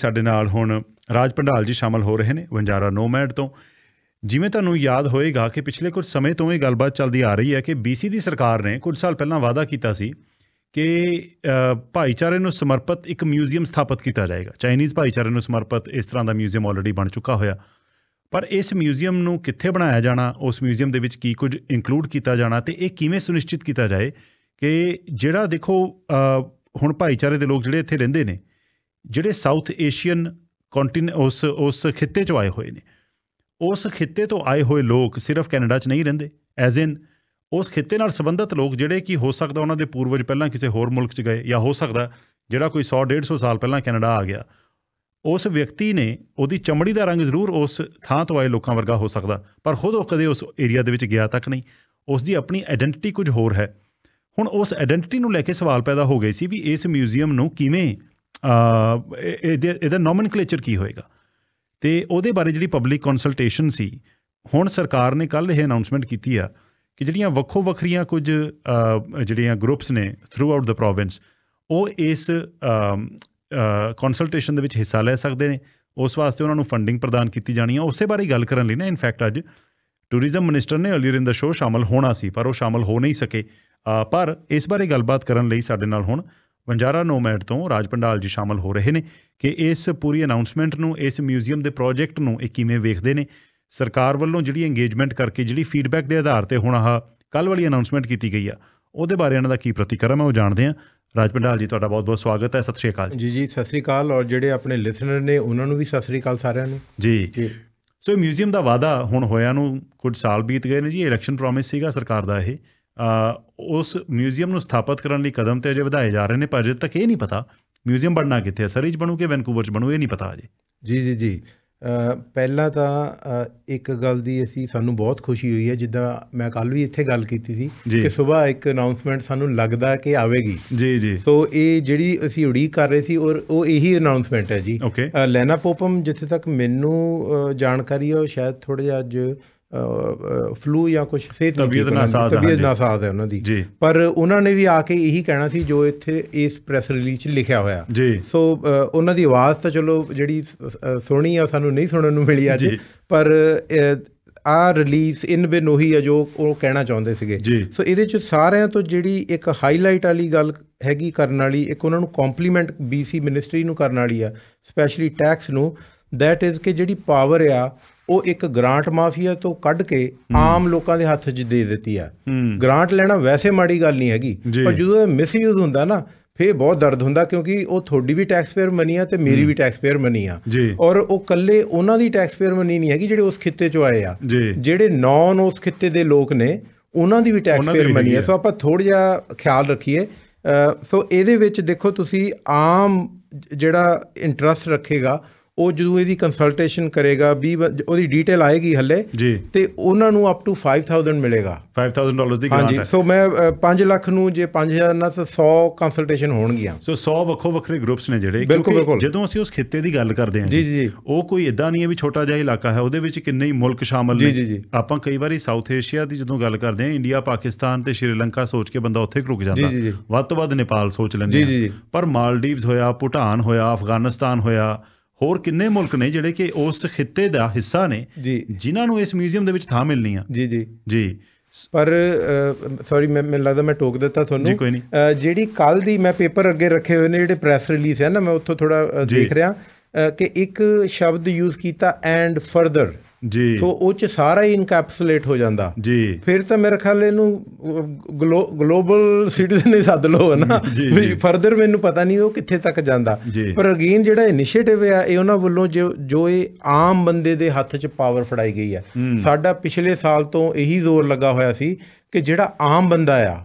ਸਾਡੇ ਨਾਲ ਹੁਣ ਰਾਜ ਪੰਡਾਲ ਜੀ ਸ਼ਾਮਲ ਹੋ ਰਹੇ ਨੇ ਵੰਜਾਰਾ ਨੋਮੈਡ ਤੋਂ ਜਿਵੇਂ ਤੁਹਾਨੂੰ ਯਾਦ ਹੋਏਗਾ ਕਿ ਪਿਛਲੇ ਕੁਝ ਸਮੇਂ ਤੋਂ ਇਹ ਗੱਲਬਾਤ ਚੱਲਦੀ ਆ ਰਹੀ ਹੈ ਕਿ ਬੀਸੀ ਦੀ ਸਰਕਾਰ ਨੇ ਕੁਝ ਸਾਲ ਪਹਿਲਾਂ ਵਾਅਦਾ ਕੀਤਾ ਸੀ ਕਿ ਭਾਈਚਾਰੇ ਨੂੰ ਸਮਰਪਿਤ ਇੱਕ ਮਿਊਜ਼ੀਅਮ ਸਥਾਪਿਤ ਕੀਤਾ ਜਾਏਗਾ ਚਾਈਨੀਜ਼ ਭਾਈਚਾਰੇ ਨੂੰ ਸਮਰਪਿਤ ਇਸ ਤਰ੍ਹਾਂ ਦਾ ਮਿਊਜ਼ੀਅਮ ਆਲਰੇਡੀ ਬਣ ਚੁੱਕਾ ਹੋਇਆ ਪਰ ਇਸ ਮਿਊਜ਼ੀਅਮ ਨੂੰ ਕਿੱਥੇ ਬਣਾਇਆ ਜਾਣਾ ਉਸ ਮਿਊਜ਼ੀਅਮ ਦੇ ਵਿੱਚ ਕੀ ਕੁਝ ਇਨਕਲੂਡ ਕੀਤਾ ਜਾਣਾ ਤੇ ਇਹ ਕਿਵੇਂ ਸੁਨਿਸ਼ਚਿਤ ਕੀਤਾ ਜਾਏ ਕਿ ਜਿਹੜਾ ਦੇਖੋ ਹੁਣ ਭਾਈਚਾਰੇ ਦੇ ਲੋਕ ਜਿਹੜੇ ਇੱਥੇ ਰਹਿੰਦੇ ਨੇ ਜਿਹੜੇ ਸਾਊਥ ਏਸ਼ੀਅਨ ਕੰਟੀਨ ਉਸ ਉਸ ਖਿੱਤੇ ਚੋਂ ਆਏ ਹੋਏ ਨੇ ਉਸ ਖਿੱਤੇ ਤੋਂ ਆਏ ਹੋਏ ਲੋਕ ਸਿਰਫ ਕੈਨੇਡਾ 'ਚ ਨਹੀਂ ਰਹਿੰਦੇ ਐਜ਼ ਇਨ ਉਸ ਖਿੱਤੇ ਨਾਲ ਸੰਬੰਧਿਤ ਲੋਕ ਜਿਹੜੇ ਕਿ ਹੋ ਸਕਦਾ ਉਹਨਾਂ ਦੇ ਪੂਰਵਜ ਪਹਿਲਾਂ ਕਿਸੇ ਹੋਰ ਮੁਲਕ 'ਚ ਗਏ ਜਾਂ ਹੋ ਸਕਦਾ ਜਿਹੜਾ ਕੋਈ 100 150 ਸਾਲ ਪਹਿਲਾਂ ਕੈਨੇਡਾ ਆ ਗਿਆ ਉਸ ਵਿਅਕਤੀ ਨੇ ਉਹਦੀ ਚਮੜੀ ਦਾ ਰੰਗ ਜ਼ਰੂਰ ਉਸ ਥਾਂ ਤੋਂ ਆਏ ਲੋਕਾਂ ਵਰਗਾ ਹੋ ਸਕਦਾ ਪਰ ਖੁਦ ਉਹ ਕਦੇ ਉਸ ਏਰੀਆ ਦੇ ਵਿੱਚ ਗਿਆ ਤੱਕ ਨਹੀਂ ਉਸ ਦੀ ਆਪਣੀ ਆਇਡੈਂਟੀਟੀ ਕੁਝ ਹੋਰ ਹੈ ਹੁਣ ਉਸ ਆਇਡੈਂਟੀਟੀ ਨੂੰ ਲੈ ਕੇ ਸਵਾਲ ਪੈਦਾ ਹੋ ਗਏ ਸੀ ਵੀ ਇਸ ਮਿਊਜ਼ੀਅਮ ਨੂੰ ਕਿਵੇਂ ਇਹਦੇ ਇਹਦਾ ਨੋਮਨਕਲੇਚਰ ਕੀ ਹੋਏਗਾ ਤੇ ਉਹਦੇ ਬਾਰੇ ਜਿਹੜੀ ਪਬਲਿਕ ਕੰਸਲਟੇਸ਼ਨ ਸੀ ਹੁਣ ਸਰਕਾਰ ਨੇ ਕੱਲ ਇਹ ਅਨਾਉਂਸਮੈਂਟ ਕੀਤੀ ਆ ਕਿ ਜਿਹੜੀਆਂ ਵੱਖੋ ਵੱਖਰੀਆਂ ਕੁਝ ਜਿਹੜੀਆਂ ਗਰੁੱਪਸ ਨੇ ਥਰੂ ਆਊਟ ਦਾ ਪ੍ਰੋਵਿੰਸ ਉਹ ਇਸ ਕੰਸਲਟੇਸ਼ਨ ਦੇ ਵਿੱਚ ਹਿੱਸਾ ਲੈ ਸਕਦੇ ਨੇ ਉਸ ਵਾਸਤੇ ਉਹਨਾਂ ਨੂੰ ਫੰਡਿੰਗ ਪ੍ਰਦਾਨ ਕੀਤੀ ਜਾਣੀ ਹੈ ਉਸੇ ਬਾਰੇ ਗੱਲ ਕਰਨ ਲਈ ਨਾ ਇਨਫੈਕਟ ਅੱਜ ਟੂਰਿਜ਼ਮ ਮਿਨਿਸਟਰ ਨੇ ਅਰਲੀਅਰ ਇਨ ਦਾ ਸ਼ੋਅ ਸ਼ਾਮਲ ਹੋਣਾ ਸੀ ਪਰ ਉਹ ਸ਼ਾਮਲ ਹੋ ਨਹੀਂ ਸਕੇ ਪਰ ਇਸ ਬਾਰੇ ਗੱਲਬਾਤ ਕਰਨ ਲਈ ਸਾਡੇ ਨਾਲ ਹੁਣ ਵੰਜਾਰਾ ਨੋਮੈਡ ਤੋਂ ਰਾਜ ਪੰਡਾਲ ਜੀ ਸ਼ਾਮਲ ਹੋ ਰਹੇ ਨੇ ਕਿ ਇਸ ਪੂਰੀ ਅਨਾਉਂਸਮੈਂਟ ਨੂੰ ਇਸ ਮਿਊਜ਼ੀਅਮ ਦੇ ਪ੍ਰੋਜੈਕਟ ਨੂੰ ਇਹ ਕਿਵੇਂ ਵੇਖਦੇ ਨੇ ਸਰਕਾਰ ਵੱਲੋਂ ਜਿਹੜੀ ਇੰਗੇਜਮੈਂਟ ਕਰਕੇ ਜਿਹੜੀ ਫੀਡਬੈਕ ਦੇ ਆਧਾਰ ਤੇ ਹੁਣ ਆਹ ਕੱਲ ਵਾਲੀ ਅਨਾਉਂਸਮੈਂਟ ਕੀਤੀ ਗਈ ਆ ਉਹਦੇ ਬਾਰੇ ਇਹਨਾਂ ਦਾ ਕੀ ਪ੍ਰਤੀਕਰਮ ਹੈ ਉਹ ਜਾਣਦੇ ਆ ਰਾਜ ਪੰਡਾਲ ਜੀ ਤੁਹਾਡਾ ਬਹੁਤ ਬਹੁਤ ਸਵਾਗਤ ਹੈ ਸਤਿ ਸ਼੍ਰੀ ਅਕਾਲ ਜੀ ਜੀ ਸਤਿ ਸ਼੍ਰੀ ਅਕਾਲ ਔਰ ਜਿਹੜੇ ਆਪਣੇ ਲਿਸਨਰ ਨੇ ਉਹਨਾਂ ਨੂੰ ਵੀ ਸਤਿ ਸ਼੍ਰੀ ਅਕਾਲ ਸਾਰਿਆਂ ਨੂੰ ਜੀ ਸੋ ਮਿਊਜ਼ੀਅਮ ਦਾ ਵਾਅਦਾ ਹੁਣ ਹੋਇਆ ਨੂੰ ਕੁਝ ਸਾਲ ਬੀਤ ਗਏ ਨੇ ਜੀ ਇਲੈਕਸ਼ਨ ਪ੍ਰੋਮਿਸ ਸੀਗਾ ਸਰਕਾਰ ਦਾ ਇਹ ਉਸ ਮਿਊਜ਼ੀਅਮ ਨੂੰ ਸਥਾਪਿਤ ਕਰਨ ਲਈ ਕਦਮ ਤੇ ਅਜੇ ਵਧਾਏ ਜਾ ਰਹੇ ਨੇ ਪਰ ਅਜੇ ਤੱਕ ਇਹ ਨਹੀਂ ਪਤਾ ਮਿਊਜ਼ੀਅਮ ਬਣਨਾ ਕਿੱਥੇ ਹੈ ਸਰੀਜ ਬਣੂ ਕਿ ਵੈਨਕੂਵਰ 'ਚ ਬਣੂ ਇਹ ਨਹੀਂ ਪਤਾ ਅਜੇ ਜੀ ਜੀ ਜੀ ਪਹਿਲਾਂ ਤਾਂ ਇੱਕ ਗੱਲ ਦੀ ਅਸੀਂ ਸਾਨੂੰ ਬਹੁਤ ਖੁਸ਼ੀ ਹੋਈ ਹੈ ਜਿੱਦਾਂ ਮੈਂ ਕੱਲ ਵੀ ਇੱਥੇ ਗੱਲ ਕੀਤੀ ਸੀ ਕਿ ਸਵੇਰ ਇੱਕ ਅਨਾਉਂਸਮੈਂਟ ਸਾਨੂੰ ਲੱਗਦਾ ਕਿ ਆਵੇਗੀ ਜੀ ਜੀ ਸੋ ਇਹ ਜਿਹੜੀ ਅਸੀਂ ਉਡੀਕ ਕਰ ਰਹੇ ਸੀ ਔਰ ਉਹ ਇਹੀ ਅਨਾਉਂਸਮੈਂਟ ਹੈ ਜੀ ਲੈਨਾ ਪੋਪਮ ਜਿੱਥੇ ਤੱਕ ਮੈਨੂੰ ਜਾਣਕਾਰੀ ਹੈ ਉਹ ਸ਼ਾਇਦ ਥੋੜਾ ਜਿਹਾ ਅੱਜ ਫਲੂ ਜਾਂ ਕੁਝ ਸਿਹਤ ਤਬੀਅਤ ਨਾਸਾਜ਼ ਨਾ ਨਾਸਾਜ਼ ਹੈ ਉਹਨਾਂ ਦੀ ਪਰ ਉਹਨਾਂ ਨੇ ਵੀ ਆ ਕੇ ਇਹੀ ਕਹਿਣਾ ਸੀ ਜੋ ਇੱਥੇ ਇਸ ਪ੍ਰੈਸ ਰਿਲੀਜ਼ 'ਚ ਲਿਖਿਆ ਹੋਇਆ ਸੋ ਉਹਨਾਂ ਦੀ ਆਵਾਜ਼ ਤਾਂ ਚਲੋ ਜਿਹੜੀ ਸੁਣੀ ਆ ਸਾਨੂੰ ਨਹੀਂ ਸੁਣਨ ਨੂੰ ਮਿਲੀ ਅੱਜ ਪਰ ਆ ਰਿਲੀਜ਼ ਇਨ ਬਿਨ ਉਹੀ ਆ ਜੋ ਉਹ ਕਹਿਣਾ ਚਾਹੁੰਦੇ ਸੀਗੇ ਸੋ ਇਹਦੇ ਚ ਸਾਰਿਆਂ ਤੋਂ ਜਿਹੜੀ ਇੱਕ ਹਾਈਲਾਈਟ ਵਾਲੀ ਗੱਲ ਹੈਗੀ ਕਰਨ ਵਾਲੀ ਇੱਕ ਉਹਨਾਂ ਨੂੰ ਕੰਪਲੀਮੈਂਟ ਬੀਸੀ ਮਿਨਿਸਟਰੀ ਨੂੰ ਕਰਨ ਵਾਲੀ ਆ ਸਪੈਸ਼ਲੀ ਟੈਕਸ ਨੂੰ ਦੈਟ ਇਜ਼ ਕਿ ਜਿਹੜੀ ਪਾਵਰ ਆ ਉਹ ਇੱਕ ਗ੍ਰਾਂਟ ਮਾਫੀਆ ਤੋਂ ਕੱਢ ਕੇ ਆਮ ਲੋਕਾਂ ਦੇ ਹੱਥ 'ਚ ਦੇ ਦਿੱਤੀ ਆ ਗ੍ਰਾਂਟ ਲੈਣਾ ਵੈਸੇ ਮਾੜੀ ਗੱਲ ਨਹੀਂ ਹੈਗੀ ਪਰ ਜਦੋਂ ਇਹ ਮਿਸਯੂਜ਼ ਹੁੰਦਾ ਨਾ ਫੇ ਬਹੁਤ ਦਰਦ ਹੁੰਦਾ ਕਿਉਂਕਿ ਉਹ ਤੁਹਾਡੀ ਵੀ ਟੈਕਸ ਮਨੀ ਆ ਤੇ ਮੇਰੀ ਵੀ ਟੈਕਸ ਮਨੀ ਆ ਔਰ ਉਹ ਕੱਲੇ ਉਹਨਾਂ ਦੀ ਟੈਕਸ ਮਨੀ ਨਹੀਂ ਹੈਗੀ ਜਿਹੜੇ ਉਸ ਖਿੱਤੇ 'ਚ ਆਏ ਆ ਜਿਹੜੇ ਨੌਨ ਉਸ ਖਿੱਤੇ ਦੇ ਲੋਕ ਨੇ ਉਹਨਾਂ ਦੀ ਵੀ ਟੈਕਸ ਮਨੀ ਆ ਸੋ ਆਪਾਂ ਥੋੜਾ ਜਿਹਾ ਖਿਆਲ ਰੱਖੀਏ ਸੋ ਇਹਦੇ ਵਿੱਚ ਦੇਖੋ ਤੁਸੀਂ ਆਮ ਜਿਹੜਾ ਇੰਟਰਸਟ ਰੱਖੇਗਾ ਉਹ ਜਦੋਂ ਇਹਦੀ ਕੰਸਲਟੇਸ਼ਨ ਕਰੇਗਾ 20 ਉਹਦੀ ਡੀਟੇਲ ਆਏਗੀ ਹੱਲੇ ਤੇ ਉਹਨਾਂ ਨੂੰ ਅਪ ਟੂ 5000 ਮਿਲੇਗਾ 5000 ਡਾਲਰ ਦੀ ਗਰਾਂਟ ਹੈ ਸੋ ਮੈਂ 5 ਲੱਖ ਨੂੰ ਜੇ 5000 ਨਾਲ 100 ਕੰਸਲਟੇਸ਼ਨ ਹੋਣਗੀਆਂ ਸੋ 100 ਵੱਖੋ ਵੱਖਰੇ ਗਰੁੱਪਸ ਨੇ ਜਿਹੜੇ ਕਿਉਂਕਿ ਜਦੋਂ ਅਸੀਂ ਉਸ ਖਿੱਤੇ ਦੀ ਗੱਲ ਕਰਦੇ ਹਾਂ ਜੀ ਜੀ ਉਹ ਕੋਈ ਇਦਾਂ ਨਹੀਂ ਹੈ ਵੀ ਛੋਟਾ ਜਿਹਾ ਇਲਾਕਾ ਹੈ ਉਹਦੇ ਵਿੱਚ ਕਿੰਨੇ ਹੀ ਮੁਲਕ ਸ਼ਾਮਲ ਨੇ ਆਪਾਂ ਕਈ ਵਾਰੀ ਸਾਊਥ ਏਸ਼ੀਆ ਦੀ ਜਦੋਂ ਗੱਲ ਕਰਦੇ ਹਾਂ ਇੰਡੀਆ ਪਾਕਿਸਤਾਨ ਤੇ ਸ਼੍ਰੀਲੰਕਾ ਸੋਚ ਕੇ ਬੰਦਾ ਉੱਥੇ ਰੁਕ ਜਾਂਦਾ ਵੱਧ ਤੋਂ ਵੱਧ ਨੇਪਾਲ ਸੋਚ ਲੈਂਦੇ ਆ ਪਰ ਮਾਲਦੀਵਸ ਹੋਇਆ ਭੂਟਾਨ ਹੋਇਆ ਅਫਗਾਨਿਸਤਾਨ ਹੋਇਆ ਹੋਰ ਕਿੰਨੇ ਮੁਲਕ ਨੇ ਜਿਹੜੇ ਕਿ ਉਸ ਖਿੱਤੇ ਦਾ ਹਿੱਸਾ ਨੇ ਜਿਨ੍ਹਾਂ ਨੂੰ ਇਸ ਮਿਊਜ਼ੀਅਮ ਦੇ ਵਿੱਚ ਥਾਂ ਮਿਲਣੀ ਆ ਜੀ ਜੀ ਜੀ ਪਰ ਸੌਰੀ ਮੈਂ ਮੈਂ ਲੱਗਦਾ ਮੈਂ ਟੋਕ ਦਿੱਤਾ ਤੁਹਾਨੂੰ ਜਿਹੜੀ ਕੱਲ ਦੀ ਮੈਂ ਪੇਪਰ ਅੱਗੇ ਰੱਖੇ ਹੋਏ ਨੇ ਜਿਹੜੇ ਪ੍ਰੈਸ ਰਿਲੀਜ਼ ਹੈ ਨਾ ਮੈਂ ਉੱਥੋਂ ਥੋੜਾ ਦੇਖ ਰਿਹਾ ਕਿ ਇੱਕ ਸ਼ਬਦ ਯੂਜ਼ ਕੀਤਾ ਐਂਡ ਫਰਦਰ ਜੀ ਸੋ ਉਹ ਚ ਸਾਰਾ ਹੀ ਇਨਕੈਪਸੂਲੇਟ ਹੋ ਜਾਂਦਾ ਜੀ ਫਿਰ ਤਾਂ ਮੇਰੇ ਖਿਆਲ ਇਹਨੂੰ ਗਲੋਬਲ ਸਿਟੀਜ਼ਨ ਹੀ ਸੱਦ ਲੋ ਨਾ ਵੀ ਫਰਦਰ ਮੈਨੂੰ ਪਤਾ ਨਹੀਂ ਉਹ ਕਿੱਥੇ ਤੱਕ ਜਾਂਦਾ ਪਰ ਅਗੇਨ ਜਿਹੜਾ ਇਨੀਸ਼ੀਏਟਿਵ ਆ ਇਹ ਉਹਨਾਂ ਵੱਲੋਂ ਜੋ ਜੋ ਇਹ ਆਮ ਬੰਦੇ ਦੇ ਹੱਥ 'ਚ ਪਾਵਰ ਫੜਾਈ ਗਈ ਆ ਸਾਡਾ ਪਿਛਲੇ ਸਾਲ ਤੋਂ ਇਹੀ ਜ਼ੋਰ ਲੱਗਾ ਹੋਇਆ ਸੀ ਕਿ ਜਿਹੜਾ ਆਮ ਬੰਦਾ ਆ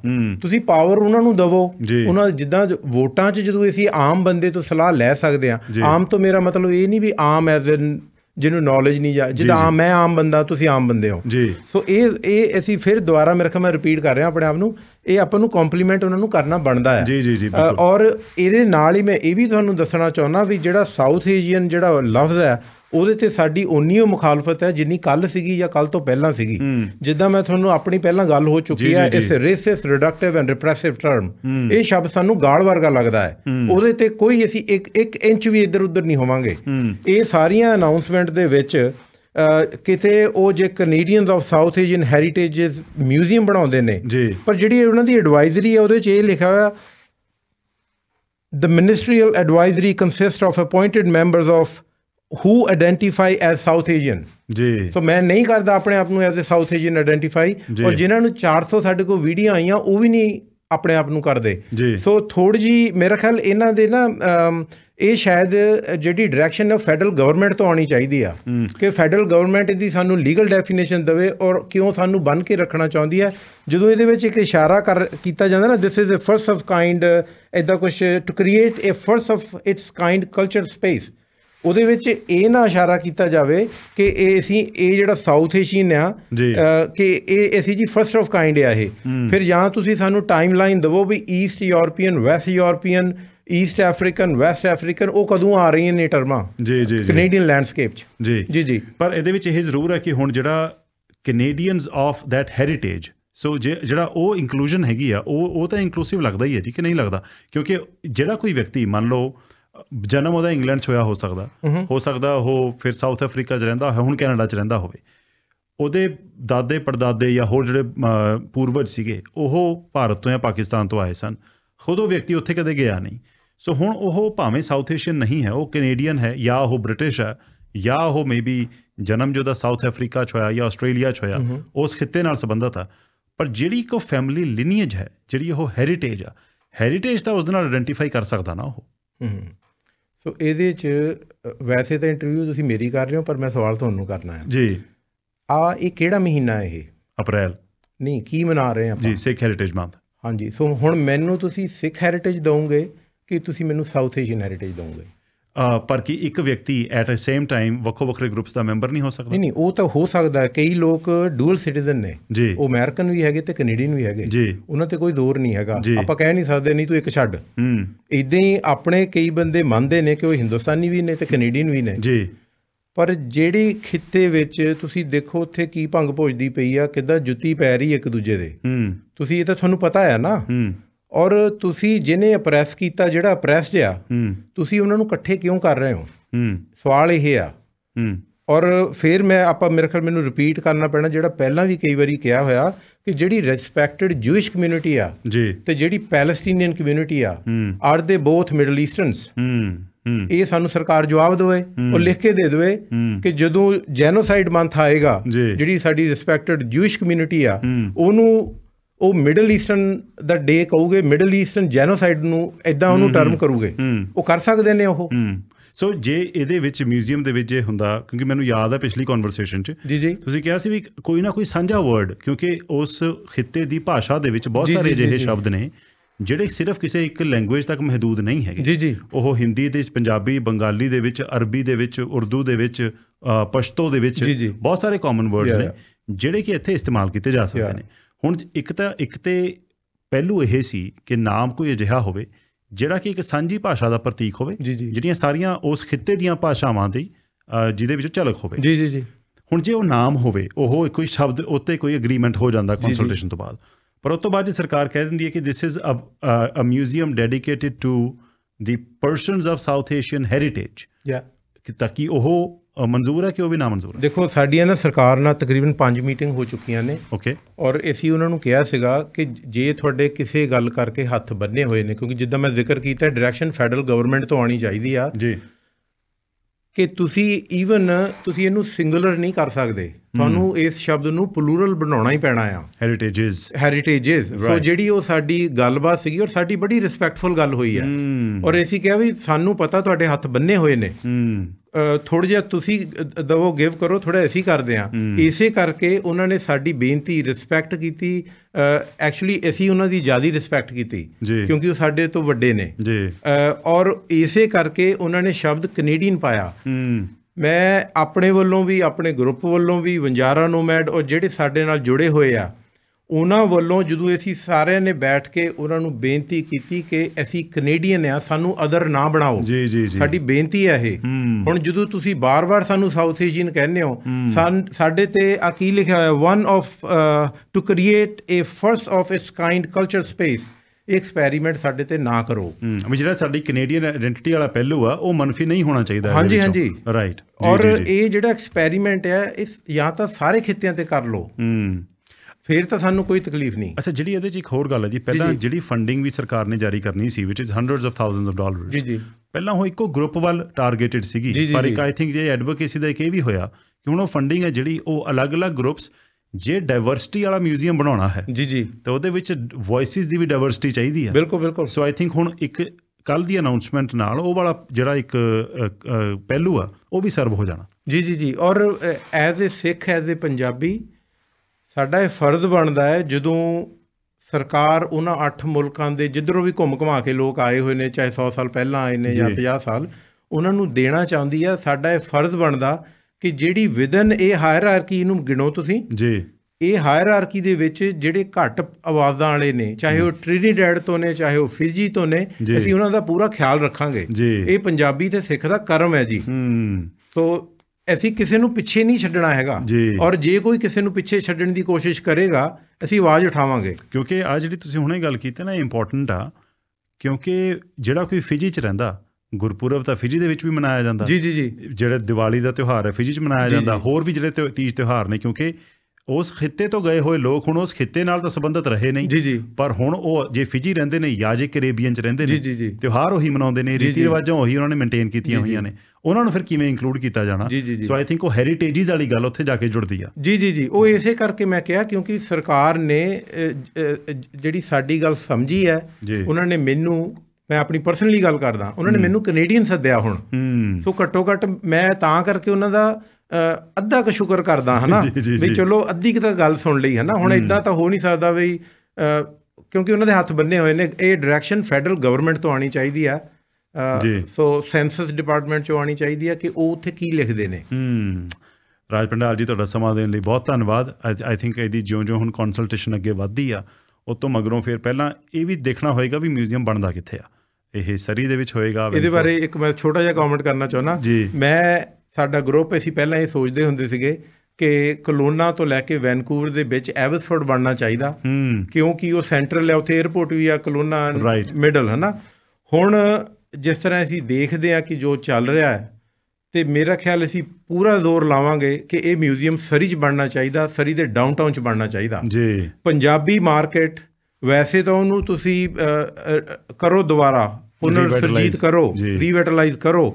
ਤੁਸੀਂ ਪਾਵਰ ਉਹਨਾਂ ਨੂੰ ਦਵੋ ਉਹਨਾਂ ਜਿੱਦਾਂ ਵੋਟਾਂ 'ਚ ਜਦੋਂ ਅਸੀਂ ਆਮ ਬੰਦੇ ਤੋਂ ਸਲਾਹ ਲੈ ਸਕਦੇ ਆ ਆਮ ਤੋਂ ਮੇਰਾ ਮਤਲਬ ਇਹ ਨਹੀਂ ਵੀ ਆਮ ਐਜ਼ ਇਨ ਜਿਹਨੂੰ ਨੌਲੇਜ ਨਹੀਂ ਜਾ ਜਿਹਦਾ ਆਮ ਮੈਂ ਆਮ ਬੰਦਾ ਤੁਸੀਂ ਆਮ ਬੰਦੇ ਹੋ ਜੀ ਸੋ ਇਹ ਇਹ ਅਸੀਂ ਫਿਰ ਦੁਬਾਰਾ ਮੇਰੇ ਖਿਆਲ ਮੈਂ ਰਿਪੀਟ ਕਰ ਰਿਹਾ ਆਪਣੇ ਆਪ ਨੂੰ ਇਹ ਆਪਾਂ ਨੂੰ ਕੰਪਲੀਮੈਂਟ ਉਹਨਾਂ ਨੂੰ ਕਰਨਾ ਬਣਦਾ ਹੈ ਜੀ ਜੀ ਜੀ ਔਰ ਇਹਦੇ ਨਾਲ ਹੀ ਮੈਂ ਇਹ ਵੀ ਤੁਹਾਨੂੰ ਦੱਸਣਾ ਚਾਹੁੰਦਾ ਵੀ ਜਿਹੜਾ ਸਾਊਥ ਏਸ਼ੀਅਨ ਜਿਹੜਾ ਲਫ਼ਜ਼ ਹੈ ਉਹਦੇ ਤੇ ਸਾਡੀ ਓਨੀ ਹੀ ਮੁਖਾਲਫਤ ਹੈ ਜਿੰਨੀ ਕੱਲ ਸੀਗੀ ਜਾਂ ਕੱਲ ਤੋਂ ਪਹਿਲਾਂ ਸੀਗੀ ਜਿੱਦਾਂ ਮੈਂ ਤੁਹਾਨੂੰ ਆਪਣੀ ਪਹਿਲਾਂ ਗੱਲ ਹੋ ਚੁੱਕੀ ਹੈ ਇਸ racist reductive and repressive term ਇਹ ਸ਼ਬਦ ਸਾਨੂੰ ਗਾਲ ਵਰਗਾ ਲੱਗਦਾ ਹੈ ਉਹਦੇ ਤੇ ਕੋਈ ਅਸੀਂ ਇੱਕ ਇੱਕ ਇੰਚ ਵੀ ਇੱਧਰ ਉੱਧਰ ਨਹੀਂ ਹੋਵਾਂਗੇ ਇਹ ਸਾਰੀਆਂ ਅਨਾਉਂਸਮੈਂਟ ਦੇ ਵਿੱਚ ਕਿਤੇ ਉਹ ਜੇ Canadians of South Asian heritages museum ਬਣਾਉਂਦੇ ਨੇ ਪਰ ਜਿਹੜੀ ਉਹਨਾਂ ਦੀ ਐਡਵਾਈਜ਼ਰੀ ਹੈ ਉਹਦੇ 'ਚ ਇਹ ਲਿਖਿਆ ਹੋਇਆ The ministerial advisory consists of appointed members of who identify as South Asian ਜੀ ਸੋ ਮੈਂ ਨਹੀਂ ਕਰਦਾ ਆਪਣੇ ਆਪ ਨੂੰ as a South Asian identify ਔਰ ਜਿਨ੍ਹਾਂ ਨੂੰ 400 ਸਾਡੇ ਕੋਲ ਵੀਡੀਓ ਆਈਆਂ ਉਹ ਵੀ ਨਹੀਂ ਆਪਣੇ ਆਪ ਨੂੰ ਕਰਦੇ ਸੋ ਥੋੜੀ ਜੀ ਮੇਰਾ ਖਿਆਲ ਇਹਨਾਂ ਦੇ ਨਾ ਇਹ ਸ਼ਾਇਦ ਜਿਹੜੀ ਡਾਇਰੈਕਸ਼ਨ ਹੈ ਫੈਡਰਲ ਗਵਰਨਮੈਂਟ ਤੋਂ ਆਣੀ ਚਾਹੀਦੀ ਆ ਕਿ ਫੈਡਰਲ ਗਵਰਨਮੈਂਟ ਦੀ ਸਾਨੂੰ ਲੀਗਲ ਡੈਫੀਨੇਸ਼ਨ ਦੇਵੇ ਔਰ ਕਿਉਂ ਸਾਨੂੰ ਬੰਨ ਕੇ ਰੱਖਣਾ ਚਾਹੁੰਦੀ ਹੈ ਜਦੋਂ ਇਹਦੇ ਵਿੱਚ ਇੱਕ ਇਸ਼ਾਰਾ ਕਰ ਕੀਤਾ ਜਾਂਦਾ ਨਾ this is a first of kind ਐਦਾ ਕੁਝ to create a first of its kind culture space ਉਹਦੇ ਵਿੱਚ ਇਹ ਨਾ ਇਸ਼ਾਰਾ ਕੀਤਾ ਜਾਵੇ ਕਿ ਇਹ ਅਸੀਂ ਇਹ ਜਿਹੜਾ ਸਾਊਥ ਏਸ਼ੀਅਨ ਆ ਕਿ ਇਹ ਅਸੀਂ ਜੀ ਫਰਸਟ ਆਫ ਕਾਈਂਡ ਆ ਇਹ ਫਿਰ ਜਾਂ ਤੁਸੀਂ ਸਾਨੂੰ ਟਾਈਮ ਲਾਈਨ ਦਿਵੋ ਵੀ East European West European East African West African ਉਹ ਕਦੋਂ ਆ ਰਹੀਆਂ ਨੇ ਟਰਮਾਂ ਜੀ ਜੀ ਕੈਨੇਡੀਅਨ ਲੈਂਡਸਕੇਪ 'ਚ ਜੀ ਜੀ ਜੀ ਪਰ ਇਹਦੇ ਵਿੱਚ ਇਹ ਜ਼ਰੂਰ ਹੈ ਕਿ ਹੁਣ ਜਿਹੜਾ Canadians of that heritage so ਜਿਹੜਾ ਉਹ ਇਨਕਲੂਜਨ ਹੈਗੀ ਆ ਉਹ ਉਹ ਤਾਂ ਇਨਕਲੂਸਿਵ ਲੱਗਦਾ ਹੀ ਹੈ ਜੀ ਕਿ ਨਹੀਂ ਲੱਗਦਾ ਕਿਉਂਕਿ ਜਿਹੜਾ ਕੋਈ ਵਿਅਕਤੀ ਮੰਨ ਲਓ ਜਨਮ ਉਹਦਾ ਇੰਗਲੈਂਡ 'ਚ ਹੋਇਆ ਹੋ ਸਕਦਾ ਹੋ ਸਕਦਾ ਉਹ ਫਿਰ ਸਾਊਥ ਅਫਰੀਕਾ 'ਚ ਰਹਿੰਦਾ ਹੋਵੇ ਹੁਣ ਕੈਨੇਡਾ 'ਚ ਰਹਿੰਦਾ ਹੋਵੇ ਉਹਦੇ ਦਾਦੇ ਪੜਦਾਦੇ ਜਾਂ ਹੋਰ ਜਿਹੜੇ ਪੂਰਵਜ ਸੀਗੇ ਉਹ ਭਾਰਤ ਤੋਂ ਜਾਂ ਪਾਕਿਸਤਾਨ ਤੋਂ ਆਏ ਸਨ ਖੁਦ ਉਹ ਵਿਅਕਤੀ ਉੱਥੇ ਕਦੇ ਗਿਆ ਨਹੀਂ ਸੋ ਹੁਣ ਉਹ ਭਾਵੇਂ ਸਾਊਥ ਏਸ਼ੀਅਨ ਨਹੀਂ ਹੈ ਉਹ ਕੈਨੇਡੀਅਨ ਹੈ ਜਾਂ ਉਹ ਬ੍ਰਿਟਿਸ਼ ਹੈ ਜਾਂ ਉਹ ਮੇਬੀ ਜਨਮ ਜੋ ਦਾ ਸਾਊਥ ਅਫਰੀਕਾ 'ਚ ਹੋਇਆ ਜਾਂ ਆਸਟ੍ਰੇਲੀਆ 'ਚ ਹੋਇਆ ਉਸ ਖਿੱਤੇ ਨਾਲ ਸੰਬੰਧਤ ਆ ਪਰ ਜਿਹੜੀ ਕੋ ਫੈਮਿਲੀ ਲਿਨੀਏਜ ਹੈ ਜਿਹੜੀ ਉਹ ਹੈਰੀਟੇਜ ਆ ਹੈਰੀਟੇਜ ਤਾਂ ਉਸ ਨਾਲ ਆਇਡੈਂਟੀਫਾਈ ਕਰ ਸਕਦਾ ਨਾ ਉਹ ਸੋ ਇਹਦੇ 'ਚ ਵੈਸੇ ਤਾਂ ਇੰਟਰਵਿਊ ਤੁਸੀਂ ਮੇਰੀ ਕਰ ਰਹੇ ਹੋ ਪਰ ਮੈਂ ਸਵਾਲ ਤੁਹਾਨੂੰ ਕਰਨਾ ਹੈ ਜੀ ਆ ਇਹ ਕਿਹੜਾ ਮਹੀਨਾ ਹੈ ਇਹ ਅਪ੍ਰੈਲ ਨਹੀਂ ਕੀ ਮਨਾ ਰਹੇ ਆਪਾਂ ਜੀ ਸਿੱਖ ਹੈਰੀਟੇਜ ਮੰਥ ਹਾਂਜੀ ਸੋ ਹੁਣ ਮੈਨੂੰ ਤੁਸੀਂ ਸਿੱਖ ਹੈਰੀਟੇਜ ਦਿਓਗੇ ਕਿ ਤੁਸੀਂ ਮੈਨੂੰ ਸਾਊਥ ਏਸ਼ੀਅਨ ਹੈਰੀਟੇਜ ਦਿਓਗੇ ਪਰ ਕਿ ਇੱਕ ਵਿਅਕਤੀ ਐਟ ਅ ਸੇਮ ਟਾਈਮ ਵੱਖੋ ਵੱਖਰੇ ਗਰੁੱਪਸ ਦਾ ਮੈਂਬਰ ਨਹੀਂ ਹੋ ਸਕਦਾ ਨਹੀਂ ਨਹੀਂ ਉਹ ਤਾਂ ਹੋ ਸਕਦਾ ਕਈ ਲੋਕ ਡੂਅਲ ਸਿਟੀਜ਼ਨ ਨੇ ਉਹ ਅਮਰੀਕਨ ਵੀ ਹੈਗੇ ਤੇ ਕੈਨੇਡੀਅਨ ਵੀ ਹੈਗੇ ਉਹਨਾਂ ਤੇ ਕੋਈ ਦੌਰ ਨਹੀਂ ਹੈਗਾ ਆਪਾਂ ਕਹਿ ਨਹੀਂ ਸਕਦੇ ਨਹੀਂ ਤੂੰ ਇੱਕ ਛੱਡ ਹੂੰ ਇਦਾਂ ਹੀ ਆਪਣੇ ਕਈ ਬੰਦੇ ਮੰਨਦੇ ਨੇ ਕਿ ਉਹ ਹਿੰਦੁਸਤਾਨੀ ਵੀ ਨੇ ਤੇ ਕੈਨੇਡੀਅਨ ਵੀ ਨੇ ਜੀ ਪਰ ਜਿਹੜੀ ਖਿੱਤੇ ਵਿੱਚ ਤੁਸੀਂ ਦੇਖੋ ਉੱਥੇ ਕੀ ਭੰਗ ਭੋਜਦੀ ਪਈ ਆ ਕਿਦਾਂ ਜੁੱਤੀ ਪੈ ਰਹੀ ਇੱਕ ਦੂਜੇ ਦੇ ਹੂੰ ਤੁਸੀਂ ਇਹ ਤਾਂ ਤੁਹਾਨੂੰ ਪਤਾ ਹੈ ਨਾ ਹੂੰ ਔਰ ਤੁਸੀਂ ਜਿਨੇ ਅਪਰੈਸ ਕੀਤਾ ਜਿਹੜਾ ਜਿਆ ਆ ਤੁਸੀਂ ਉਹਨਾਂ ਨੂੰ ਇਕੱਠੇ ਕਿਉਂ ਕਰ ਰਹੇ ਹੋ ਸਵਾਲ ਇਹ ਆ ਔਰ ਫਿਰ ਮੈਂ ਆਪਾਂ ਮੇਰੇ ਖਿਆਲ ਮੈਨੂੰ ਰਿਪੀਟ ਕਰਨਾ ਪੈਣਾ ਜਿਹੜਾ ਪਹਿਲਾਂ ਵੀ ਕਈ ਵਾਰੀ ਕਿਹਾ ਹੋਇਆ ਕਿ ਜਿਹੜੀ ਰਿਸਪੈਕਟਡ ਜੂਇਸ਼ ਕਮਿਊਨਿਟੀ ਆ ਜੀ ਤੇ ਜਿਹੜੀ ਪੈਲੇਸਟੀਨੀਅਨ ਕਮਿਊਨਿਟੀ ਆ ਆਰ ਦੇ ਬੋਥ ਮਿਡਲ ਈਸਟਰਨਸ ਇਹ ਸਾਨੂੰ ਸਰਕਾਰ ਜਵਾਬ ਦੇਵੇ ਉਹ ਲਿਖ ਕੇ ਦੇ ਦੇਵੇ ਕਿ ਜਦੋਂ ਜੈਨੋਸਾਈਡ ਮੰਥ ਆਏਗਾ ਜਿਹੜੀ ਸਾਡੀ ਰਿਸਪੈਕਟਡ ਜੂਇਸ਼ ਕਮਿਊਨਿਟੀ ਆ ਉਹਨੂੰ ਉਹ ਮਿਡਲ ਈਸਟਰਨ ਦਾ ਡੇ ਕਹੂਗੇ ਮਿਡਲ ਈਸਟਰਨ ਜੈਨੋਸਾਈਡ ਨੂੰ ਇਦਾਂ ਉਹਨੂੰ ਟਰਮ ਕਰੂਗੇ ਉਹ ਕਰ ਸਕਦੇ ਨੇ ਉਹ ਸੋ ਜੇ ਇਹਦੇ ਵਿੱਚ ਮਿਊਜ਼ੀਅਮ ਦੇ ਵਿੱਚ ਜੇ ਹੁੰਦਾ ਕਿਉਂਕਿ ਮੈਨੂੰ ਯਾਦ ਆ ਪਿਛਲੀ ਕਨਵਰਸੇਸ਼ਨ 'ਚ ਤੁਸੀਂ ਕਿਹਾ ਸੀ ਵੀ ਕੋਈ ਨਾ ਕੋਈ ਸਾਂਝਾ ਵਰਡ ਕਿਉਂਕਿ ਉਸ ਖਿੱਤੇ ਦੀ ਭਾਸ਼ਾ ਦੇ ਵਿੱਚ ਬਹੁਤ ਸਾਰੇ ਅਜਿਹੇ ਸ਼ਬਦ ਨੇ ਜਿਹੜੇ ਸਿਰਫ ਕਿਸੇ ਇੱਕ ਲੈਂਗੁਏਜ ਤੱਕ ਮਹਦੂਦ ਨਹੀਂ ਹੈਗੇ ਜੀ ਜੀ ਉਹ ਹਿੰਦੀ ਦੇ ਪੰਜਾਬੀ ਬੰਗਾਲੀ ਦੇ ਵਿੱਚ ਅਰਬੀ ਦੇ ਵਿੱਚ ਉਰਦੂ ਦੇ ਵਿੱਚ ਪਸ਼ਤੋ ਦੇ ਵਿੱਚ ਬਹੁਤ ਸਾਰੇ ਕਾਮਨ ਵਰਡਸ ਨੇ ਜਿਹੜੇ ਕਿ ਇੱਥੇ ਇਸਤੇਮਾਲ ਕੀਤੇ ਜਾ ਸਕਦੇ ਨੇ ਹੁਣ ਇੱਕ ਤਾਂ ਇੱਕ ਤੇ ਪਹਿਲੂ ਇਹ ਸੀ ਕਿ ਨਾਮ ਕੋਈ ਅਜਿਹਾ ਹੋਵੇ ਜਿਹੜਾ ਕਿ ਇੱਕ ਸਾਂਝੀ ਭਾਸ਼ਾ ਦਾ ਪ੍ਰਤੀਕ ਹੋਵੇ ਜਿਹੜੀਆਂ ਸਾਰੀਆਂ ਉਸ ਖਿੱਤੇ ਦੀਆਂ ਭਾਸ਼ਾਵਾਂ ਦੀ ਜਿਹਦੇ ਵਿੱਚ ਝਲਕ ਹੋਵੇ ਜੀ ਜੀ ਜੀ ਹੁਣ ਜੇ ਉਹ ਨਾਮ ਹੋਵੇ ਉਹ ਕੋਈ ਸ਼ਬਦ ਉੱਤੇ ਕੋਈ ਐਗਰੀਮੈਂਟ ਹੋ ਜਾਂਦਾ ਕੰਸਲਟੇਸ਼ਨ ਤੋਂ ਬਾਅਦ ਪਰ ਉਸ ਤੋਂ ਬਾਅਦ ਜੇ ਸਰਕਾਰ ਕਹਿ ਦਿੰਦੀ ਹੈ ਕਿ this is a museum dedicated to the persons of South Asian heritage ਯਾ ਕਿ ਤਾਂ ਕਿ ਉਹ ਮਨਜ਼ੂਰ ਹੈ ਕਿ ਉਹ ਵੀ ਨਾ ਮਨਜ਼ੂਰ ਹੈ ਦੇਖੋ ਸਾਡੀਆਂ ਨਾ ਸਰਕਾਰ ਨਾਲ ਤਕਰੀਬਨ 5 ਮੀਟਿੰਗ ਹੋ ਚੁੱਕੀਆਂ ਨੇ ਓਕੇ ਔਰ ਅਸੀਂ ਉਹਨਾਂ ਨੂੰ ਕਿਹਾ ਸੀਗਾ ਕਿ ਜੇ ਤੁਹਾਡੇ ਕਿਸੇ ਗੱਲ ਕਰਕੇ ਹੱਥ ਬੰਨੇ ਹੋਏ ਨੇ ਕਿਉਂਕਿ ਜਿੱਦਾਂ ਮੈਂ ਜ਼ਿਕਰ ਕੀਤਾ ਡਾਇਰੈਕਸ਼ਨ ਫੈਡਰਲ ਗਵਰਨਮੈਂਟ ਤੋਂ ਆਣੀ ਚਾਹੀਦੀ ਆ ਜੀ ਕਿ ਤੁਸੀਂ ਈਵਨ ਤੁਸੀਂ ਇਹਨੂੰ ਸਿੰਗੂਲਰ ਨਹੀਂ ਕਰ ਸਕਦੇ ਤੁਹਾਨੂੰ ਇਸ ਸ਼ਬਦ ਨੂੰ ਪਲੂਰਲ ਬਣਾਉਣਾ ਹੀ ਪੈਣਾ ਆ ਹੈਰੀਟੇਜਸ ਹੈਰੀਟੇਜਸ ਸੋ ਜਿਹੜੀ ਉਹ ਸਾਡੀ ਗੱਲਬਾਤ ਸੀਗੀ ਔਰ ਸਾਡੀ ਬੜੀ ਰਿਸਪੈਕਟਫੁਲ ਗੱਲ ਹੋਈ ਹੈ ਔਰ ਅਸੀਂ ਕਿਹਾ ਵੀ ਸਾਨੂੰ ਪਤਾ ਤੁਹਾਡੇ ਹੱਥ ਬੰਨੇ ਹੋਏ ਨੇ ਥੋੜਾ ਜਿਹਾ ਤੁਸੀਂ ਦਵੋ ਗਿਵ ਕਰੋ ਥੋੜਾ ਅਸੀਂ ਕਰਦੇ ਆ ਇਸੇ ਕਰਕੇ ਉਹਨਾਂ ਨੇ ਸਾਡੀ ਬੇਨਤੀ ਰਿਸਪੈਕਟ ਕੀਤੀ ਐਕਚੁਅਲੀ ਅਸੀਂ ਉਹਨਾਂ ਦੀ ਜਿਆਦਾ ਰਿਸਪੈਕਟ ਕੀਤੀ ਕਿਉਂਕਿ ਉਹ ਸਾਡੇ ਤੋਂ ਵੱਡੇ ਨੇ ਜੀ ਔਰ ਇਸੇ ਕਰਕੇ ਉਹਨਾਂ ਨੇ ਸ਼ਬਦ ਕੈਨੇਡੀਅਨ ਪਾਇਆ ਮੈਂ ਆਪਣੇ ਵੱਲੋਂ ਵੀ ਆਪਣੇ ਗਰੁੱਪ ਵੱਲੋਂ ਵੀ ਵੰਜਾਰਾ ਨੋਮੈਡ ਔਰ ਜਿਹੜੇ ਸਾਡੇ ਨਾਲ ਜੁੜੇ ਹੋਏ ਆ ਉਹਨਾਂ ਵੱਲੋਂ ਜਦੋਂ ਅਸੀਂ ਸਾਰਿਆਂ ਨੇ ਬੈਠ ਕੇ ਉਹਨਾਂ ਨੂੰ ਬੇਨਤੀ ਕੀਤੀ ਕਿ ਅਸੀਂ ਕੈਨੇਡੀਅਨ ਆ ਸਾਨੂੰ ਅਦਰ ਨਾ ਬਣਾਓ ਜੀ ਜੀ ਜੀ ਸਾਡੀ ਬੇਨਤੀ ਹੈ ਇਹ ਹੁਣ ਜਦੋਂ ਤੁਸੀਂ ਬਾਰ-ਬਾਰ ਸਾਨੂੰ ਸਾਊਥ ਏਸ਼ੀਅਨ ਕਹਿੰਦੇ ਹੋ ਸਾਡੇ ਤੇ ਆ ਕੀ ਲਿਖਿਆ ਹੋਇਆ one of to create a first of its kind culture space experiment ਸਾਡੇ ਤੇ ਨਾ ਕਰੋ ਵੀ ਜਿਹੜਾ ਸਾਡੀ ਕੈਨੇਡੀਅਨ ਆਇਡੈਂਟੀਟੀ ਵਾਲਾ ਪਹਿਲੂ ਆ ਉਹ ਮਨਫੀ ਨਹੀਂ ਹੋਣਾ ਚਾਹੀਦਾ ਹਾਂਜੀ ਹਾਂਜੀ ਰਾਈਟ ਔਰ ਇਹ ਜਿਹੜਾ ਐਕਸਪੈਰੀਮੈਂਟ ਆ ਇਸ ਜਾਂ ਤਾਂ ਸਾਰੇ ਖੇਤਿਆਂ ਤੇ ਕਰ ਲਓ ਹੂੰ ਫਿਰ ਤਾਂ ਸਾਨੂੰ ਕੋਈ ਤਕਲੀਫ ਨਹੀਂ ਅੱਛਾ ਜਿਹੜੀ ਇਹਦੇ 'ਚ ਇੱਕ ਹੋਰ ਗੱਲ ਹੈ ਜੀ ਪਹਿਲਾਂ ਜਿਹੜੀ ਫੰਡਿੰਗ ਵੀ ਸਰਕਾਰ ਨੇ ਜਾਰੀ ਕਰਨੀ ਸੀ which is hundreds of thousands of dollars ਜੀ ਜੀ ਪਹਿਲਾਂ ਉਹ ਇੱਕੋ ਗਰੁੱਪ ਵੱਲ ਟਾਰਗੇਟਡ ਸੀਗੀ ਪਰ ਇੱਕ ਆਈ ਥਿੰਕ ਜੇ ਐਡਵੋਕੇਸੀ ਦਾ ਇੱਕ ਇਹ ਵੀ ਹੋਇਆ ਕਿ ਹੁਣ ਉਹ ਫੰਡਿੰਗ ਹੈ ਜਿਹੜੀ ਉਹ ਅਲੱਗ-ਅਲੱਗ ਗਰੁੱਪਸ ਜੇ ਡਾਈਵਰਸਿਟੀ ਵਾਲਾ ਮਿਊਜ਼ੀਅਮ ਬਣਾਉਣਾ ਹੈ ਜੀ ਜੀ ਤਾਂ ਉਹਦੇ ਵਿੱਚ ਵੌਇਸਿਸ ਦੀ ਵੀ ਡਾਈਵਰਸਿਟੀ ਚਾਹੀਦੀ ਹੈ ਬਿਲਕੁਲ ਬਿਲਕੁਲ ਸੋ ਆਈ ਥਿੰਕ ਹੁਣ ਇੱਕ ਕੱਲ ਦੀ ਅਨਾਉਂਸਮੈਂਟ ਨਾਲ ਉਹ ਵਾਲਾ ਜਿਹੜਾ ਇੱਕ ਪਹਿਲੂ ਆ ਉਹ ਵੀ ਸਰਵ ਹੋ ਜਾਣਾ ਜੀ ਜੀ ਜੀ ਔਰ as a Sikh as a Punjabi ਸਾਡਾ ਇਹ ਫਰਜ਼ ਬਣਦਾ ਹੈ ਜਦੋਂ ਸਰਕਾਰ ਉਹਨਾਂ ਅੱਠ ਮੁਲਕਾਂ ਦੇ ਜਿੱਧਰੋਂ ਵੀ ਘੁੰਮ ਘੁਮਾ ਕੇ ਲੋਕ ਆਏ ਹੋਏ ਨੇ ਚਾਹੇ 100 ਸਾਲ ਪਹਿਲਾਂ ਆਏ ਨੇ ਜਾਂ 50 ਸਾਲ ਉਹਨਾਂ ਨੂੰ ਦੇਣਾ ਚਾਹੁੰਦੀ ਆ ਸਾਡਾ ਇਹ ਫਰਜ਼ ਬਣਦਾ ਕਿ ਜਿਹੜੀ ਵਿਦਨ ਇਹ ਹਾਇਰਾਰਕੀ ਨੂੰ ਗਿਣੋ ਤੁਸੀਂ ਜੀ ਇਹ ਹਾਇਰਾਰਕੀ ਦੇ ਵਿੱਚ ਜਿਹੜੇ ਘੱਟ ਆਵਾਜ਼ਾਂ ਵਾਲੇ ਨੇ ਚਾਹੇ ਉਹ ਟ੍ਰਿਨੀਡੈਡ ਤੋਂ ਨੇ ਚਾਹੇ ਉਹ ਫਿਜੀ ਤੋਂ ਨੇ ਅਸੀਂ ਉਹਨਾਂ ਦਾ ਪੂਰਾ ਖਿਆਲ ਰੱਖਾਂਗੇ ਇਹ ਪੰਜਾਬੀ ਤੇ ਸਿੱਖ ਦਾ ਕਰਮ ਹੈ ਜੀ ਹੂੰ ਸੋ ਅਸੀਂ ਕਿਸੇ ਨੂੰ ਪਿੱਛੇ ਨਹੀਂ ਛੱਡਣਾ ਹੈਗਾ ਔਰ ਜੇ ਕੋਈ ਕਿਸੇ ਨੂੰ ਪਿੱਛੇ ਛੱਡਣ ਦੀ ਕੋਸ਼ਿਸ਼ ਕਰੇਗਾ ਅਸੀਂ ਆਵਾਜ਼ ਉਠਾਵਾਂਗੇ ਕਿਉਂਕਿ ਆ ਜਿਹੜੀ ਤੁਸੀਂ ਹੁਣੇ ਗੱਲ ਕੀਤੀ ਨਾ ਇਹ ਇੰਪੋਰਟੈਂਟ ਆ ਕਿਉਂਕਿ ਜਿਹੜਾ ਕੋਈ ਫਿਜੀ ਚ ਰਹਿੰਦਾ ਗੁਰਪੁਰਬ ਤਾਂ ਫਿਜੀ ਦੇ ਵਿੱਚ ਵੀ ਮਨਾਇਆ ਜਾਂਦਾ ਜੀ ਜੀ ਜੀ ਜਿਹੜੇ ਦੀਵਾਲੀ ਦਾ ਤਿਉਹਾਰ ਹੈ ਫਿਜੀ 'ਚ ਮਨਾਇਆ ਜਾਂਦਾ ਹੋਰ ਵੀ ਜਿਹੜੇ ਤੀਜ ਤਿਉਹਾਰ ਨੇ ਕਿਉਂਕਿ ਉਸ ਖਿੱਤੇ ਤੋਂ ਗਏ ਹੋਏ ਲੋਕ ਹੁਣ ਉਸ ਖਿੱਤੇ ਨਾਲ ਤਾਂ ਸੰਬੰਧਤ ਰਹੇ ਨਹੀਂ ਜੀ ਜੀ ਪਰ ਹੁਣ ਉਹ ਜੇ ਫਿਜੀ ਰਹਿੰਦੇ ਨੇ ਜਾਂ ਜੇ ਕੈਰੇਬੀਅਨ 'ਚ ਰਹਿੰਦੇ ਨੇ ਜੀ ਜੀ ਤਿਉਹਾਰ ਉਹੀ ਮਨਾਉਂਦੇ ਨੇ ਰੀਤੀ ਰਿਵਾਜਾਂ ਉਹੀ ਉਹਨਾਂ ਨੇ ਮੇਨਟੇਨ ਕੀਤੀਆਂ ਹੋਈਆਂ ਨੇ ਉਹਨਾਂ ਨੂੰ ਫਿਰ ਕਿਵੇਂ ਇਨਕਲੂਡ ਕੀਤਾ ਜਾਣਾ ਸੋ ਆਈ ਥਿੰਕ ਉਹ ਹੈਰੀਟੇਜਿਸ ਵਾਲੀ ਗੱਲ ਉੱਥੇ ਜਾ ਕੇ ਜੁੜਦੀ ਆ ਜੀ ਜੀ ਜੀ ਉਹ ਇਸੇ ਕਰਕੇ ਮੈਂ ਕਿਹਾ ਕਿਉਂਕਿ ਸਰਕਾਰ ਨੇ ਜਿਹੜੀ ਸਾਡੀ ਗੱਲ ਸਮਝੀ ਹੈ ਉਹਨਾਂ ਨੇ ਮੈਨੂੰ ਮੈਂ ਆਪਣੀ ਪਰਸਨਲੀ ਗੱਲ ਕਰਦਾ ਉਹਨਾਂ ਨੇ ਮੈਨੂੰ ਕੈਨੇਡੀਅਨ ਸੱਦਿਆ ਹੁਣ ਸੋ ਘੱਟੋ ਘੱਟ ਮੈਂ ਤਾਂ ਕਰਕੇ ਉਹਨਾਂ ਦਾ ਅੱਧਾ ਕੁ ਸ਼ੁਕਰ ਕਰਦਾ ਹਨਾ ਵੀ ਚਲੋ ਅੱਧੀ ਕਿ ਤਾਂ ਗੱਲ ਸੁਣ ਲਈ ਹਨਾ ਹੁਣ ਇਦਾਂ ਤਾਂ ਹੋ ਨਹੀਂ ਸਕਦਾ ਵੀ ਕਿਉਂਕਿ ਉਹਨਾਂ ਦੇ ਹੱਥ ਬੰਨੇ ਹੋਏ ਨੇ ਇਹ ਡਾਇਰੈਕਸ਼ਨ ਫੈਡਰਲ ਗਵਰਨਮੈਂਟ ਤੋਂ ਆਣੀ ਚਾਹੀਦੀ ਆ ਸੋ ਸੈਂਸਸ ਡਿਪਾਰਟਮੈਂਟ ਚੋਂ ਆਣੀ ਚਾਹੀਦੀ ਆ ਕਿ ਉਹ ਉੱਥੇ ਕੀ ਲਿਖਦੇ ਨੇ ਰਾਜ ਪੰਡਾਲ ਜੀ ਤੁਹਾਡਾ ਸਮਾਂ ਦੇਣ ਲਈ ਬਹੁਤ ਧੰਨਵਾਦ ਆਈ ਥਿੰਕ ਇਹਦੀ ਜਿਉਂ-ਜਿਉਂ ਹੁਣ ਕੰਸਲਟੇਸ਼ਨ ਅੱਗੇ ਵਧਦੀ ਆ ਉਸ ਤੋਂ ਮਗਰੋਂ ਫਿਰ ਪਹਿਲਾਂ ਇਹ ਵੀ ਦੇਖਣਾ ਹੋਏਗਾ ਵੀ ਮਿਊਜ਼ੀਅਮ ਬਣਦਾ ਕਿੱਥੇ ਆ ਇਹ ਸਰੀ ਦੇ ਵਿੱਚ ਹੋਏਗਾ ਇਹਦੇ ਬਾਰੇ ਇੱਕ ਮੈਂ ਛੋਟਾ ਜਿਹਾ ਕਮੈਂਟ ਕਰਨਾ ਚਾਹੁੰਦਾ ਮੈਂ ਸਾਡਾ ਗਰੁੱਪ ਅਸੀਂ ਪਹਿਲਾਂ ਇਹ ਸੋਚਦੇ ਹੁੰਦੇ ਸੀਗੇ ਕਿ ਕਲੋਨਾ ਤੋਂ ਲੈ ਕੇ ਵੈਨਕੂਵਰ ਦੇ ਵਿੱਚ ਐਵਸਫੋਰਡ ਬਣਨਾ ਚਾਹੀਦਾ ਕਿਉਂਕਿ ਉਹ ਸੈਂਟਰਲ ਹੈ ਉੱਥੇ 에어ਪੋਰਟ ਵੀ ਆ ਕਲੋਨਾ ਮਿਡਲ ਹੈ ਨਾ ਹੁਣ ਜਿਸ ਤਰ੍ਹਾਂ ਅਸੀਂ ਦੇਖਦੇ ਆ ਕਿ ਜੋ ਚੱਲ ਰਿਹਾ ਹੈ ਤੇ ਮੇਰਾ ਖਿਆਲ ਅਸੀਂ ਪੂਰਾ ਜ਼ੋਰ ਲਾਵਾਂਗੇ ਕਿ ਇਹ ਮਿਊਜ਼ੀਅਮ ਸਰੀ 'ਚ ਬਣਨਾ ਚਾਹੀਦਾ ਸਰੀ ਦੇ ਡਾਊਨਟਾਊਨ 'ਚ ਬਣਨਾ ਚਾਹੀਦਾ ਜੀ ਪੰਜਾਬੀ ਮਾਰਕੀਟ ਵੈਸੇ ਤਾਂ ਉਹਨੂੰ ਤੁਸੀਂ ਕਰੋ ਦੁਬਾਰਾ ਉਹਨਾਂ ਨੂੰ ਸਰਜੀਤ ਕਰੋ ਰੀਵਿਟਲਾਈਜ਼ ਕਰੋ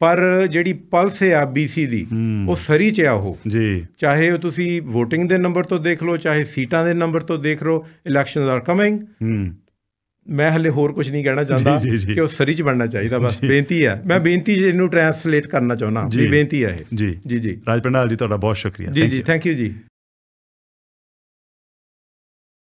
ਪਰ ਜਿਹੜੀ ਪਲਸ ਹੈ ਆ ਬੀਸੀ ਦੀ ਉਹ ਸਰੀ ਚ ਆ ਉਹ ਜੀ ਚਾਹੇ ਉਹ ਤੁਸੀਂ VOTING ਦੇ ਨੰਬਰ ਤੋਂ ਦੇਖ ਲਓ ਚਾਹੇ ਸੀਟਾਂ ਦੇ ਨੰਬਰ ਤੋਂ ਦੇਖ ਲਓ ਇਲੈਕਸ਼ਨਸ ਆਰ ਕਮਿੰਗ ਮੈਂ ਹਲੇ ਹੋਰ ਕੁਝ ਨਹੀਂ ਕਹਿਣਾ ਚਾਹੁੰਦਾ ਕਿ ਉਹ ਸਰੀ ਚ ਬਣਨਾ ਚਾਹੀਦਾ ਬਸ ਬੇਨਤੀ ਹੈ ਮੈਂ ਬੇਨਤੀ ਜੀ ਇਹਨੂੰ ਟ੍ਰਾਂਸਲੇਟ ਕਰਨਾ ਚਾਹੁੰਦਾ ਵੀ ਬੇਨਤੀ ਹੈ ਇਹ ਜੀ ਜੀ ਰਾਜ ਜੀ ਤੁਹਾਡਾ ਬਹੁਤ ਸ਼ੁਕਰੀਆ ਜੀ ਜੀ ਥੈਂਕ ਯੂ ਜੀ